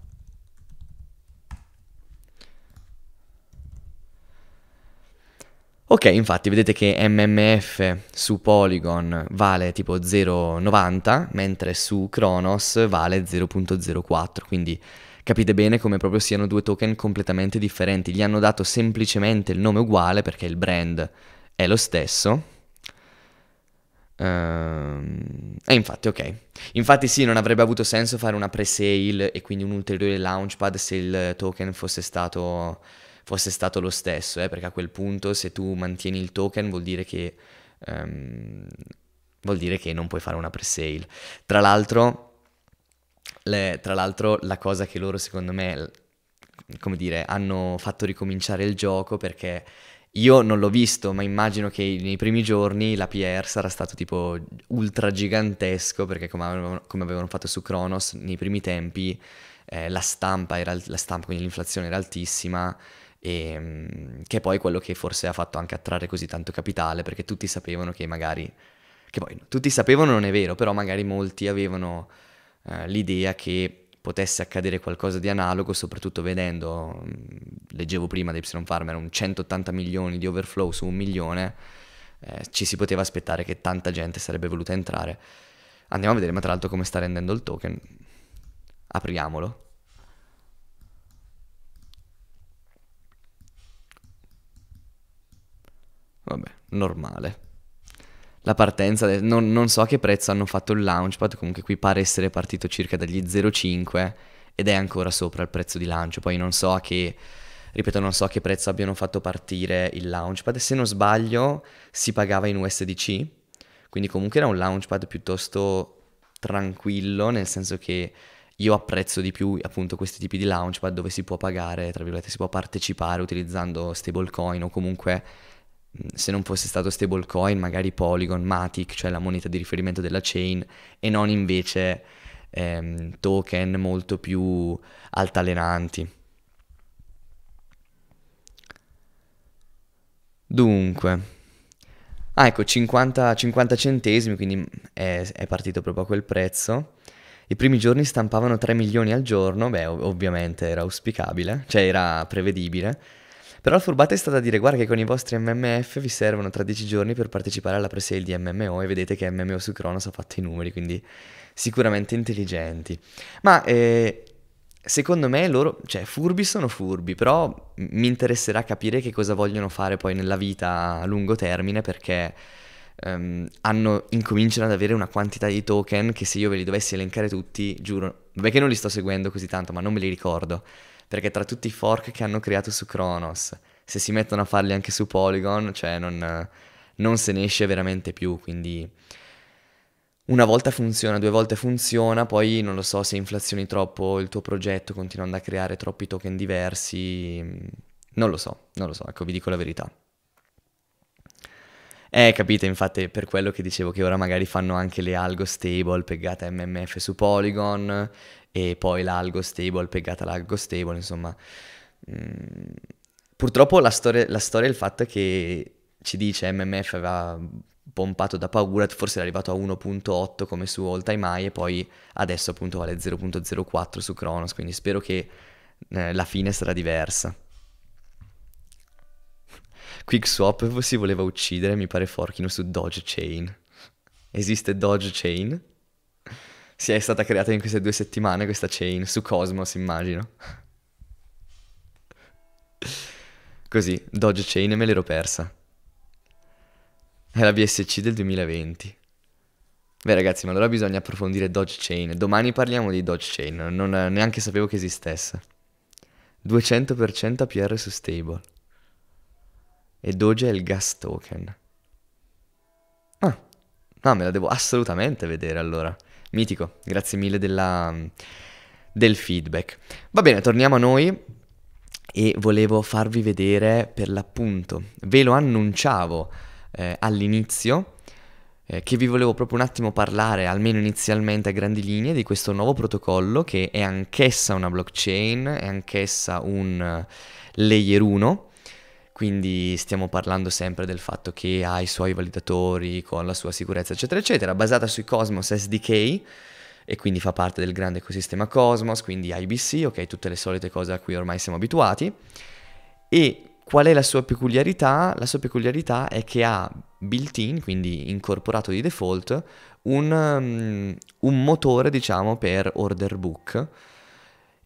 Ok, infatti vedete che MMF su Polygon vale tipo 0,90, mentre su Kronos vale 0.04, quindi Capite bene come proprio siano due token completamente differenti. Gli hanno dato semplicemente il nome uguale perché il brand è lo stesso. Uh, e infatti, ok. Infatti, sì, non avrebbe avuto senso fare una pre-sale e quindi un ulteriore launchpad se il token fosse stato, fosse stato lo stesso, eh, perché a quel punto, se tu mantieni il token, vuol dire che, um, vuol dire che non puoi fare una pre-sale. Tra l'altro le, tra l'altro la cosa che loro secondo me, come dire, hanno fatto ricominciare il gioco perché io non l'ho visto, ma immagino che nei primi giorni la PR sarà stato tipo ultra gigantesco perché come avevano, come avevano fatto su Kronos nei primi tempi eh, la stampa era la stampa, quindi l'inflazione era altissima e ehm, che è poi quello che forse ha fatto anche attrarre così tanto capitale perché tutti sapevano che magari che poi tutti sapevano non è vero, però magari molti avevano eh, l'idea che potesse accadere qualcosa di analogo, soprattutto vedendo, mm, leggevo prima di Y Farmer, un 180 milioni di overflow su un milione, eh, ci si poteva aspettare che tanta gente sarebbe voluta entrare. Andiamo a vedere ma tra l'altro come sta rendendo il token. Apriamolo. Vabbè, normale la partenza, non, non so a che prezzo hanno fatto il Launchpad, comunque qui pare essere partito circa dagli 0,5 ed è ancora sopra il prezzo di lancio, poi non so a che ripeto, non so a che prezzo abbiano fatto partire il launchpad. Se non sbaglio, si pagava in USDC, quindi comunque era un launchpad piuttosto tranquillo, nel senso che io apprezzo di più appunto questi tipi di launchpad dove si può pagare, tra virgolette, si può partecipare utilizzando stablecoin o comunque Mm, se non fosse stato stablecoin, magari Polygon, Matic, cioè la moneta di riferimento della chain, e non invece ehm, token molto più altalenanti. Dunque, ah, ecco 50, 50 centesimi, quindi mm, è, è, partito proprio a quel prezzo. I primi giorni stampavano 3 milioni al giorno, beh ov- ovviamente era auspicabile, cioè era prevedibile però la furbata è stata dire guarda che con i vostri MMF vi servono tra 10 giorni per partecipare alla presale di MMO e vedete che MMO su Cronos ha fatto i numeri, quindi sicuramente intelligenti. Ma eh, secondo me loro, cioè furbi sono furbi, però mi interesserà capire che cosa vogliono fare poi nella vita a lungo termine perché... Um, hanno, incominciano ad avere una quantità di token che se io ve li dovessi elencare tutti, giuro, che non li sto seguendo così tanto, ma non me li ricordo perché tra tutti i fork che hanno creato su Kronos, se si mettono a farli anche su Polygon, cioè non, non se ne esce veramente più, quindi una volta funziona, due volte funziona, poi non lo so se inflazioni troppo il tuo progetto continuando a creare troppi token diversi, mm, non lo so, non lo so, ecco vi dico la verità. Eh, capite, infatti per quello che dicevo che ora magari fanno anche le algo stable pegate MMF su Polygon e poi l'algo stable peggata all'algo stable, insomma. Mm. Purtroppo la storia, la storia è il fatto che ci dice MMF aveva pompato da paura, forse è arrivato a 1.8 come su All Time High e poi adesso appunto vale 0.04 su Kronos, quindi spero che eh, la fine sarà diversa. QuickSwap si voleva uccidere, mi pare Forkino, su Dogechain. Esiste Dogechain? Si è stata creata in queste due settimane questa chain, su Cosmos immagino. Così, Dogechain me l'ero persa. È la BSC del 2020. Beh ragazzi, ma allora bisogna approfondire Dogechain. Domani parliamo di Dogechain, non neanche sapevo che esistesse. 200% APR su stable. E Doge è il gas token. Ah, no, me la devo assolutamente vedere allora. Mitico, grazie mille della, del feedback. Va bene, torniamo a noi e volevo farvi vedere per l'appunto. Ve lo annunciavo eh, all'inizio eh, che vi volevo proprio un attimo parlare, almeno inizialmente a grandi linee, di questo nuovo protocollo che è anch'essa una blockchain, è anch'essa un eh, layer 1 quindi stiamo parlando sempre del fatto che ha i suoi validatori con la sua sicurezza eccetera eccetera, basata sui Cosmos SDK e quindi fa parte del grande ecosistema Cosmos, quindi IBC, ok, tutte le solite cose a cui ormai siamo abituati. E qual è la sua peculiarità? La sua peculiarità è che ha built-in, quindi incorporato di default, un, mm, un motore diciamo per order book,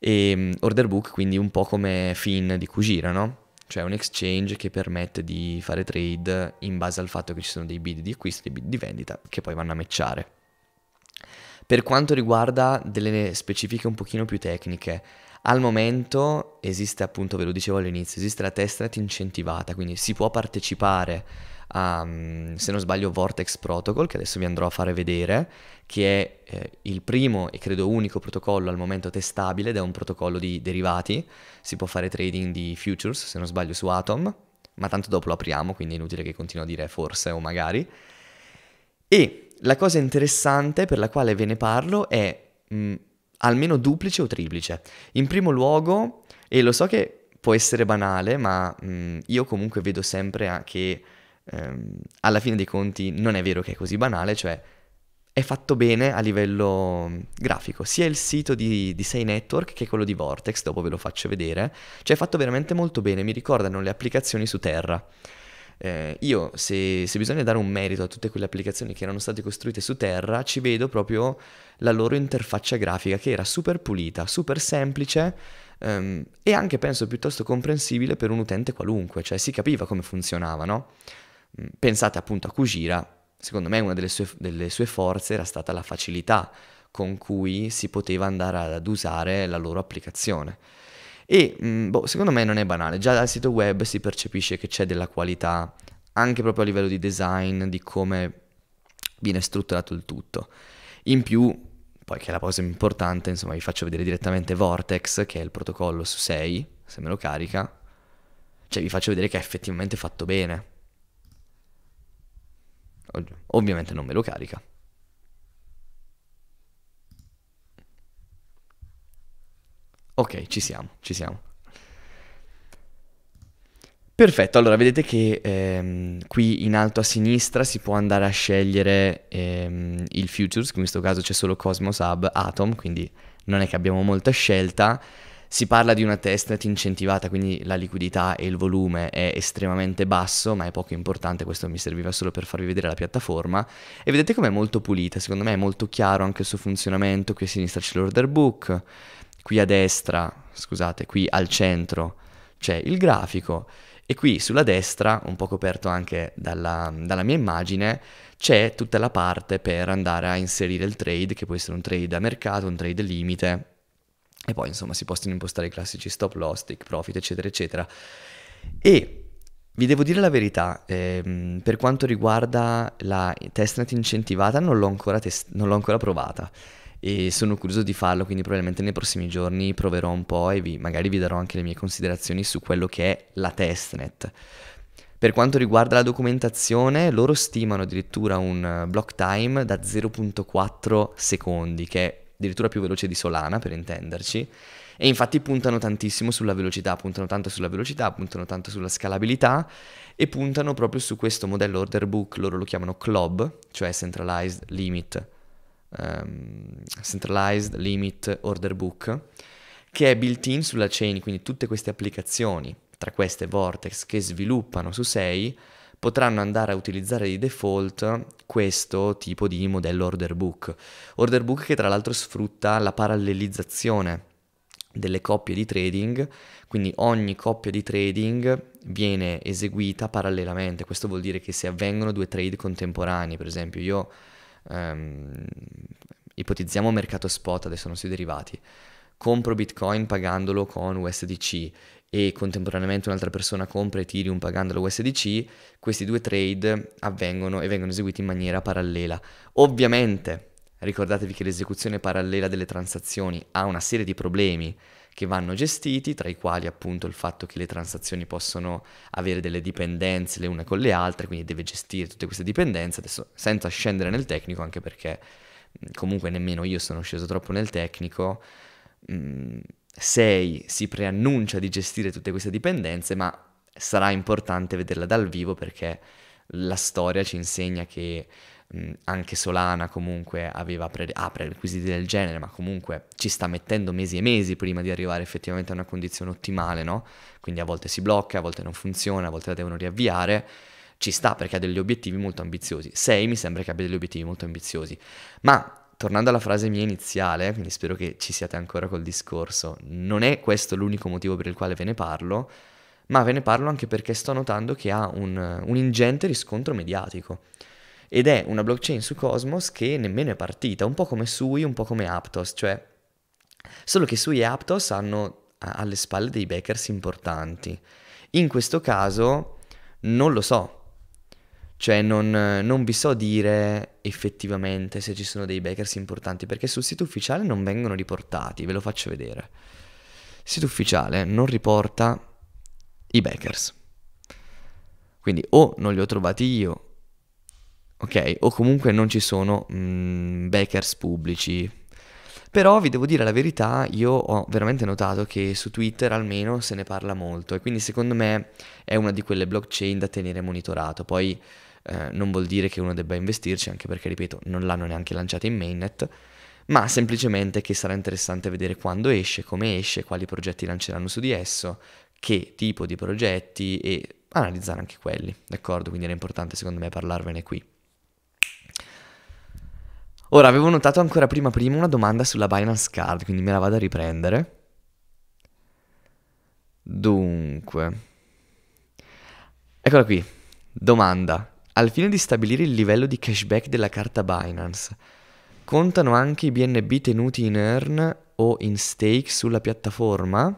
e, mm, order book quindi un po' come Fin di Kujira, no? cioè un exchange che permette di fare trade in base al fatto che ci sono dei bid di acquisto e dei bid di vendita che poi vanno a matchare. Per quanto riguarda delle specifiche un pochino più tecniche, al momento esiste appunto, ve lo dicevo all'inizio, esiste la testnet incentivata, quindi si può partecipare a, mm, se non sbaglio, Vortex Protocol, che adesso vi andrò a fare vedere, che è eh, il primo e credo unico protocollo al momento testabile ed è un protocollo di derivati, si può fare trading di futures, se non sbaglio, su Atom, ma tanto dopo lo apriamo, quindi è inutile che continuo a dire forse o magari. E la cosa interessante per la quale ve ne parlo è... Mh, mm, almeno duplice o triplice. In primo luogo, e lo so che può essere banale, ma mh, mm, io comunque vedo sempre che ehm, alla fine dei conti non è vero che è così banale, cioè è fatto bene a livello mm, grafico, sia il sito di, di Sei Network che quello di Vortex, dopo ve lo faccio vedere, cioè è fatto veramente molto bene, mi ricordano le applicazioni su Terra. Eh, io, se, se, bisogna dare un merito a tutte quelle applicazioni che erano state costruite su Terra, ci vedo proprio la loro interfaccia grafica che era super pulita, super semplice ehm, e anche penso piuttosto comprensibile per un utente qualunque, cioè si capiva come funzionava, no? Mm, pensate appunto a Kujira, secondo me una delle sue, delle sue forze era stata la facilità con cui si poteva andare ad usare la loro applicazione e mh, mm, boh, secondo me non è banale, già dal sito web si percepisce che c'è della qualità, anche proprio a livello di design, di come viene strutturato il tutto. In più, poi che è la cosa importante, insomma vi faccio vedere direttamente Vortex, che è il protocollo su 6, se me lo carica, cioè vi faccio vedere che è effettivamente fatto bene. Ovviamente non me lo carica. Ok, ci siamo, ci siamo. Perfetto, allora vedete che ehm, qui in alto a sinistra si può andare a scegliere ehm, il Futures, in questo caso c'è solo Cosmos Hub Atom, quindi non è che abbiamo molta scelta. Si parla di una testnet incentivata, quindi la liquidità e il volume è estremamente basso, ma è poco importante, questo mi serviva solo per farvi vedere la piattaforma. E vedete com'è molto pulita, secondo me è molto chiaro anche il suo funzionamento, qui a sinistra c'è l'order book, qui a destra, scusate, qui al centro c'è il grafico e qui sulla destra, un po' coperto anche dalla, dalla mia immagine, c'è tutta la parte per andare a inserire il trade, che può essere un trade a mercato, un trade limite, e poi insomma si possono impostare i classici stop loss, take profit, eccetera, eccetera. E vi devo dire la verità, ehm, per quanto riguarda la testnet incentivata non l'ho ancora, test- non l'ho ancora provata e sono curioso di farlo, quindi probabilmente nei prossimi giorni proverò un po' e vi, magari vi darò anche le mie considerazioni su quello che è la testnet. Per quanto riguarda la documentazione, loro stimano addirittura un eh, block time da 0.4 secondi, che è addirittura più veloce di Solana per intenderci, e infatti puntano tantissimo sulla velocità, puntano tanto sulla velocità, puntano tanto sulla scalabilità e puntano proprio su questo modello order book, loro lo chiamano CLOB, cioè Centralized Limit um, Centralized Limit Order Book, che è built-in sulla chain, quindi tutte queste applicazioni, tra queste Vortex, che sviluppano su 6, potranno andare a utilizzare di default questo tipo di modello order book. Order book che tra l'altro sfrutta la parallelizzazione delle coppie di trading, quindi ogni coppia di trading viene eseguita parallelamente, questo vuol dire che se avvengono due trade contemporanei, per esempio io ehm, ipotizziamo mercato spot, adesso non sui derivati, compro Bitcoin pagandolo con USDC e contemporaneamente un'altra persona compra Ethereum pagandolo USDC, questi due trade avvengono e vengono eseguiti in maniera parallela. Ovviamente ricordatevi che l'esecuzione parallela delle transazioni ha una serie di problemi che vanno gestiti, tra i quali appunto il fatto che le transazioni possono avere delle dipendenze le une con le altre, quindi deve gestire tutte queste dipendenze, adesso senza scendere nel tecnico, anche perché comunque nemmeno io sono sceso troppo nel tecnico. 6 si preannuncia di gestire tutte queste dipendenze, ma sarà importante vederla dal vivo perché la storia ci insegna che anche Solana comunque aveva pre- ah, prerequisiti del genere, ma comunque ci sta mettendo mesi e mesi prima di arrivare effettivamente a una condizione ottimale, no? Quindi a volte si blocca, a volte non funziona, a volte la devono riavviare. Ci sta perché ha degli obiettivi molto ambiziosi. 6 mi sembra che abbia degli obiettivi molto ambiziosi. Ma tornando alla frase mia iniziale, quindi spero che ci siate ancora col discorso, non è questo l'unico motivo per il quale ve ne parlo, ma ve ne parlo anche perché sto notando che ha un, un ingente riscontro mediatico ed è una blockchain su Cosmos che nemmeno è partita, un po' come Sui, un po' come Aptos, cioè solo che Sui e Aptos hanno alle spalle dei backers importanti. In questo caso non lo so, cioè non, non, vi so dire effettivamente se ci sono dei backers importanti perché sul sito ufficiale non vengono riportati, ve lo faccio vedere. Il sito ufficiale non riporta i backers. Quindi o non li ho trovati io ok? O comunque non ci sono mh, mm, backers pubblici. Però vi devo dire la verità, io ho veramente notato che su Twitter almeno se ne parla molto e quindi secondo me è una di quelle blockchain da tenere monitorato. Poi eh, non vuol dire che uno debba investirci, anche perché, ripeto, non l'hanno neanche lanciata in mainnet, ma semplicemente che sarà interessante vedere quando esce, come esce, quali progetti lanceranno su di esso, che tipo di progetti e analizzare anche quelli, d'accordo? Quindi era importante secondo me parlarvene qui. Ora, avevo notato ancora prima prima una domanda sulla Binance Card, quindi me la vado a riprendere. Dunque. Eccola qui. Domanda. Al fine di stabilire il livello di cashback della carta Binance, contano anche i BNB tenuti in earn o in stake sulla piattaforma?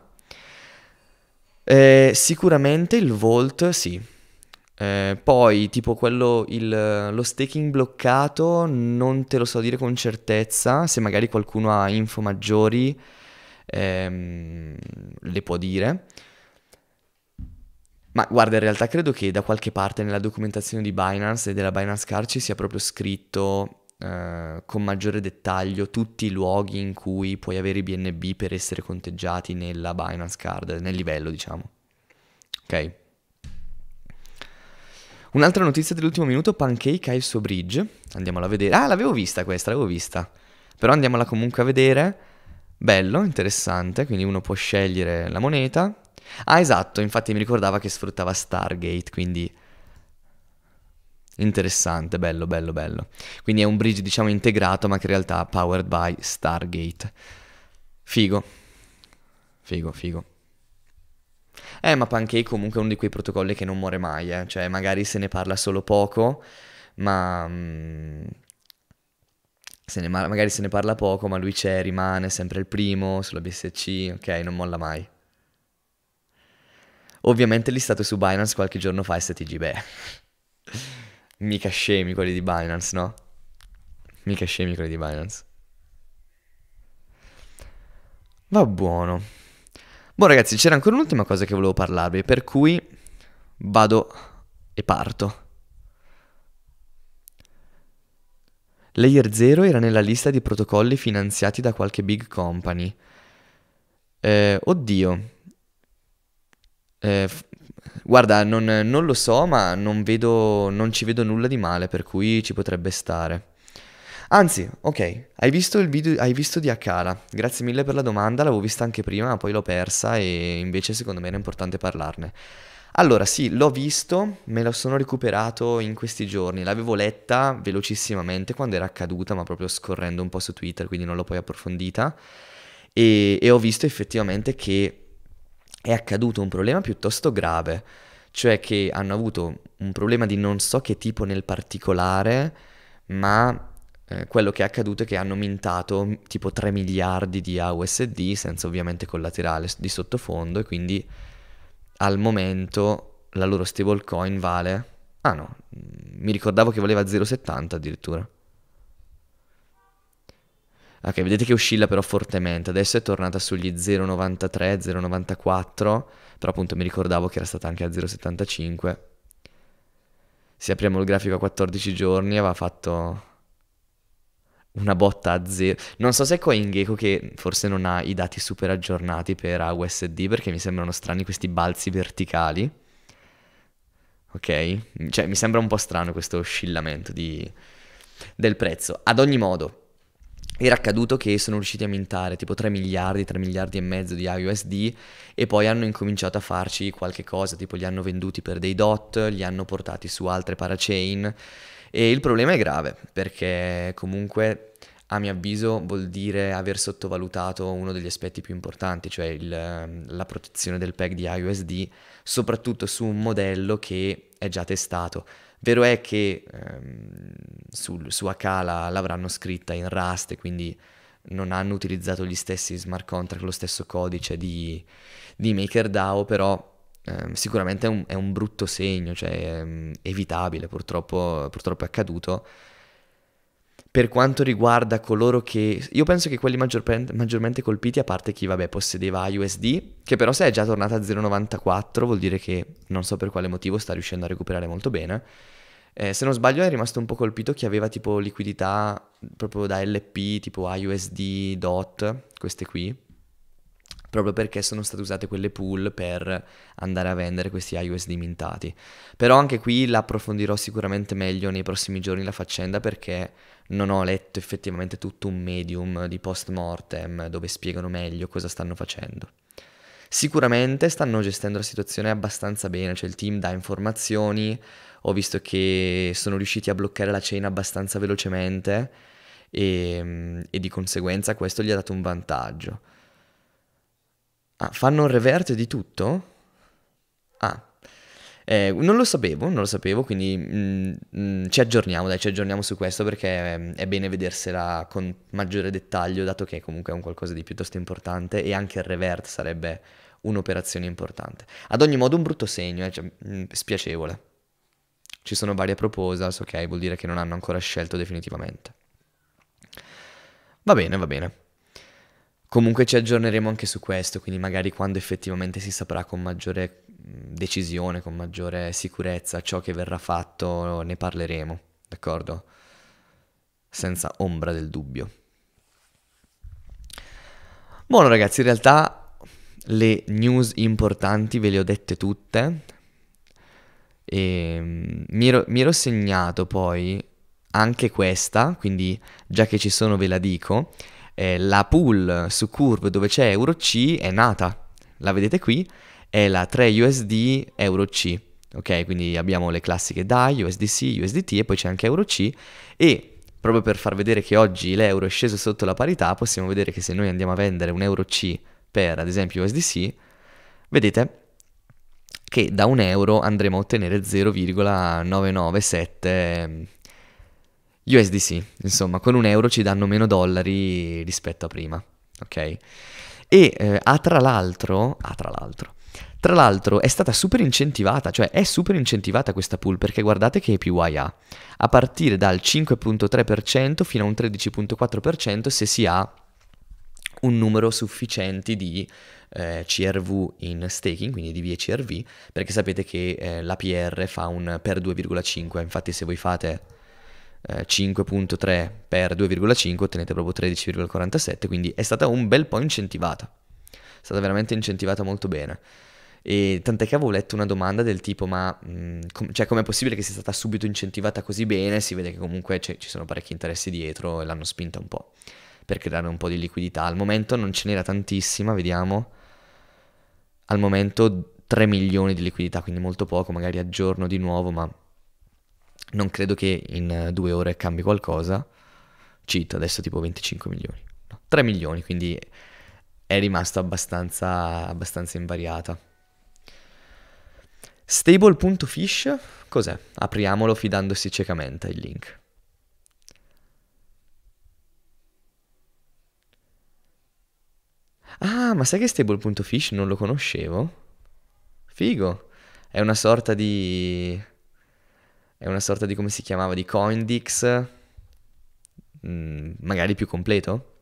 Eh, sicuramente il Volt sì. Eh, poi, tipo quello, il, lo staking bloccato, non te lo so dire con certezza, se magari qualcuno ha info maggiori ehm, le può dire. Ma guarda, in realtà credo che da qualche parte nella documentazione di Binance e della Binance Car ci sia proprio scritto eh, con maggiore dettaglio tutti i luoghi in cui puoi avere i BNB per essere conteggiati nella Binance Card, nel livello diciamo. Ok? Un'altra notizia dell'ultimo minuto, Pancake ha il suo bridge. Andiamola a vedere. Ah, l'avevo vista questa, l'avevo vista. Però andiamola comunque a vedere. Bello, interessante, quindi uno può scegliere la moneta. Ah, esatto, infatti mi ricordava che sfruttava Stargate, quindi... Interessante, bello, bello, bello. Quindi è un bridge, diciamo, integrato, ma che in realtà è powered by Stargate. Figo. Figo, figo. Eh, ma Pancake comunque è uno di quei protocolli che non muore mai, eh. cioè magari se ne parla solo poco, ma... Mm, se ne, magari se ne parla poco, ma lui c'è, rimane, sempre il primo sulla BSC, ok, non molla mai. Ovviamente listato su Binance qualche giorno fa STG, beh. Mica scemi quelli di Binance, no? Mica scemi quelli di Binance. Va buono. Boh ragazzi, c'era ancora un'ultima cosa che volevo parlarvi, per cui vado e parto. Layer 0 era nella lista di protocolli finanziati da qualche big company. Eh, oddio. Eh, guarda, non, non, lo so, ma non, vedo, non ci vedo nulla di male, per cui ci potrebbe stare. Anzi, ok, hai visto il video, hai visto di Akala, grazie mille per la domanda, l'avevo vista anche prima, ma poi l'ho persa e invece secondo me era importante parlarne. Allora, sì, l'ho visto, me lo sono recuperato in questi giorni, l'avevo letta velocissimamente quando era accaduta, ma proprio scorrendo un po' su Twitter, quindi non l'ho poi approfondita, e, e ho visto effettivamente che è accaduto un problema piuttosto grave, cioè che hanno avuto un problema di non so che tipo nel particolare, ma eh, quello che è accaduto è che hanno mintato mm, tipo 3 miliardi di AUSD senza ovviamente collaterale di sottofondo e quindi al momento la loro stablecoin vale... Ah no, mm, mi ricordavo che valeva 0,70 addirittura. Ok, vedete che oscilla però fortemente, adesso è tornata sugli 0,93, 0,94, però appunto mi ricordavo che era stata anche a 0,75. Se apriamo il grafico a 14 giorni aveva fatto una botta a zero. Non so se è CoinGecko che forse non ha i dati super aggiornati per AUSD perché mi sembrano strani questi balzi verticali. Ok? Cioè mi sembra un po' strano questo oscillamento di... del prezzo. Ad ogni modo, era accaduto che sono riusciti a mintare tipo 3 miliardi, 3 miliardi e mezzo di AUSD e poi hanno incominciato a farci qualche cosa, tipo li hanno venduti per dei dot, li hanno portati su altre parachain e il problema è grave perché comunque a mio avviso vuol dire aver sottovalutato uno degli aspetti più importanti, cioè il, ehm, la protezione del PEG di IOSD, soprattutto su un modello che è già testato. Vero è che ehm, sul, su Akala l'avranno scritta in Rust, quindi non hanno utilizzato gli stessi smart contract, lo stesso codice di, di MakerDAO, però ehm, sicuramente è un, è un, brutto segno, cioè è ehm, evitabile, purtroppo, purtroppo è accaduto. Per quanto riguarda coloro che... Io penso che quelli maggior, maggiormente colpiti, a parte chi, vabbè, possedeva USD, che però se è già tornata a 0,94 vuol dire che non so per quale motivo sta riuscendo a recuperare molto bene. Eh, se non sbaglio è rimasto un po' colpito chi aveva tipo liquidità proprio da LP, tipo AUSD, DOT, queste qui proprio perché sono state usate quelle pool per andare a vendere questi iOS mintati. Però anche qui la approfondirò sicuramente meglio nei prossimi giorni la faccenda perché non ho letto effettivamente tutto un medium di post mortem dove spiegano meglio cosa stanno facendo. Sicuramente stanno gestendo la situazione abbastanza bene, cioè il team dà informazioni, ho visto che sono riusciti a bloccare la cena abbastanza velocemente e, ehm, e di conseguenza questo gli ha dato un vantaggio. Ah, fanno un revert di tutto? Ah. Eh, non lo sapevo, non lo sapevo, quindi mh, mm, mh, mm, ci aggiorniamo, dai, ci aggiorniamo su questo perché mh, mm, è bene vedersela con maggiore dettaglio, dato che comunque è un qualcosa di piuttosto importante e anche il revert sarebbe un'operazione importante. Ad ogni modo un brutto segno, eh, cioè, spiacevole. Ci sono varie proposals, ok, vuol dire che non hanno ancora scelto definitivamente. Va bene, va bene. Comunque ci aggiorneremo anche su questo, quindi magari quando effettivamente si saprà con maggiore decisione, con maggiore sicurezza ciò che verrà fatto, ne parleremo, d'accordo? Senza ombra del dubbio. Buono ragazzi, in realtà le news importanti ve le ho dette tutte. E ehm, mi ero, mi ero segnato poi anche questa, quindi già che ci sono ve la dico eh, la pool su Curve dove c'è EuroC è nata, la vedete qui, è la 3 USD EuroC. Ok, quindi abbiamo le classiche DAI, USDC, USDT e poi c'è anche EuroC. e proprio per far vedere che oggi l'euro è sceso sotto la parità, possiamo vedere che se noi andiamo a vendere un EuroC per ad esempio USDC, vedete che da un euro andremo a ottenere 0,997 USDC, insomma, con un euro ci danno meno dollari rispetto a prima, ok? E eh, ha ah, tra l'altro, ha ah, tra l'altro, tra l'altro è stata super incentivata, cioè è super incentivata questa pool perché guardate che APY ha, a partire dal 5.3% fino a un 13.4% se si ha un numero sufficiente di eh, CRV in staking, quindi di VCRV, perché sapete che eh, l'APR fa un per 2,5, infatti se voi fate 5.3 eh, per 2,5 ottenete proprio 13,47, quindi è stata un bel po' incentivata. È stata veramente incentivata molto bene. E tant'è che avevo letto una domanda del tipo: Ma mh, mm, com- cioè, com'è possibile che sia stata subito incentivata così bene? Si vede che comunque c- cioè, ci sono parecchi interessi dietro e l'hanno spinta un po' per creare un po' di liquidità. Al momento non ce n'era tantissima, vediamo. Al momento 3 milioni di liquidità, quindi molto poco, magari aggiorno di nuovo, ma non credo che in eh, due ore cambi qualcosa. Cito adesso tipo 25 milioni, no, 3 milioni, quindi è rimasto abbastanza, abbastanza invariata. Stable.fish, cos'è? Apriamolo fidandosi ciecamente il link. Ah, ma sai che stable.fish non lo conoscevo? Figo. È una sorta di è una sorta di come si chiamava di Coindex, mm, magari più completo,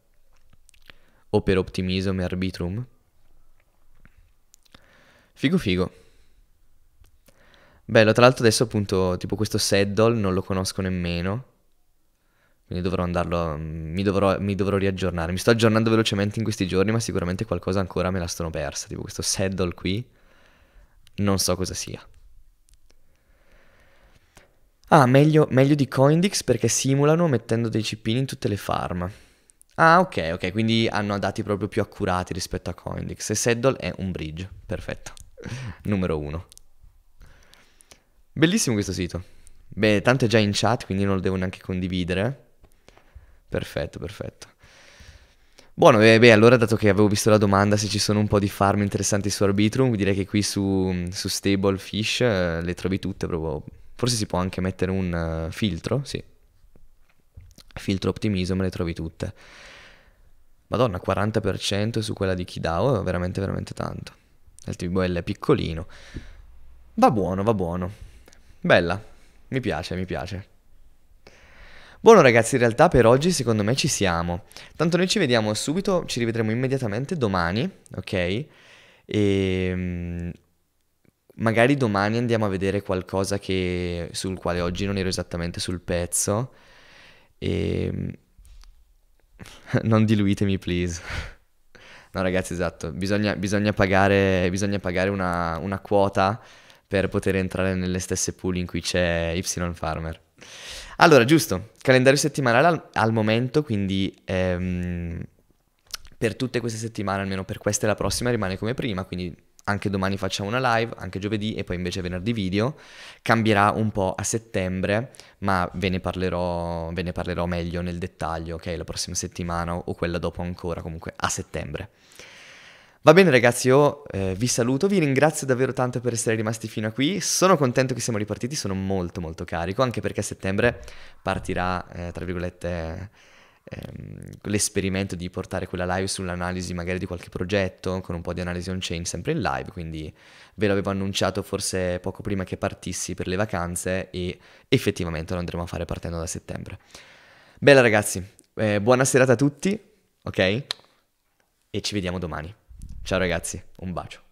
o per Optimism e Arbitrum. Figo figo. Bello, tra l'altro adesso appunto tipo questo Seddle non lo conosco nemmeno, quindi dovrò andarlo, mm, mi dovrò, mi dovrò riaggiornare. Mi sto aggiornando velocemente in questi giorni, ma sicuramente qualcosa ancora me la sono persa, tipo questo Seddle qui, non so cosa sia. Ah, meglio, meglio di Coindex perché simulano mettendo dei cippini in tutte le farm. Ah, ok, ok, quindi hanno dati proprio più accurati rispetto a Coindex. E Seddle è un bridge, perfetto. Numero uno. Bellissimo questo sito. Beh, tanto è già in chat, quindi non lo devo neanche condividere. Perfetto, perfetto. Buono, beh, beh, allora dato che avevo visto la domanda se ci sono un po' di farm interessanti su Arbitrum, direi che qui su, su Stable eh, le trovi tutte proprio Forse si può anche mettere un uh, filtro, sì. Filtro me le trovi tutte. Madonna, 40% su quella di Kidao è veramente, veramente tanto. Il TBL è piccolino. Va buono, va buono. Bella, mi piace, mi piace. Buono ragazzi, in realtà per oggi secondo me ci siamo. Tanto noi ci vediamo subito, ci rivedremo immediatamente domani, ok? E ehm, magari domani andiamo a vedere qualcosa che, sul quale oggi non ero esattamente sul pezzo. E... Ehm, non diluitemi, please. No, ragazzi, esatto, bisogna, bisogna pagare, bisogna pagare una, una, quota per poter entrare nelle stesse pool in cui c'è Y Farmer. Allora, giusto, calendario settimanale al, al momento, quindi ehm, per tutte queste settimane, almeno per questa e la prossima, rimane come prima, quindi anche domani facciamo una live, anche giovedì e poi invece venerdì video, cambierà un po' a settembre, ma ve ne parlerò, ve ne parlerò meglio nel dettaglio, ok? La prossima settimana o quella dopo ancora, comunque a settembre. Va bene ragazzi, io eh, vi saluto, vi ringrazio davvero tanto per essere rimasti fino a qui, sono contento che siamo ripartiti, sono molto molto carico, anche perché a settembre partirà, eh, tra virgolette ehm, l'esperimento di portare quella live sull'analisi magari di qualche progetto con un po' di analisi on-chain sempre in live, quindi ve l'avevo annunciato forse poco prima che partissi per le vacanze e effettivamente lo andremo a fare partendo da settembre. Bella ragazzi, eh, buona serata a tutti, ok? E ci vediamo domani. Ciao ragazzi, un bacio.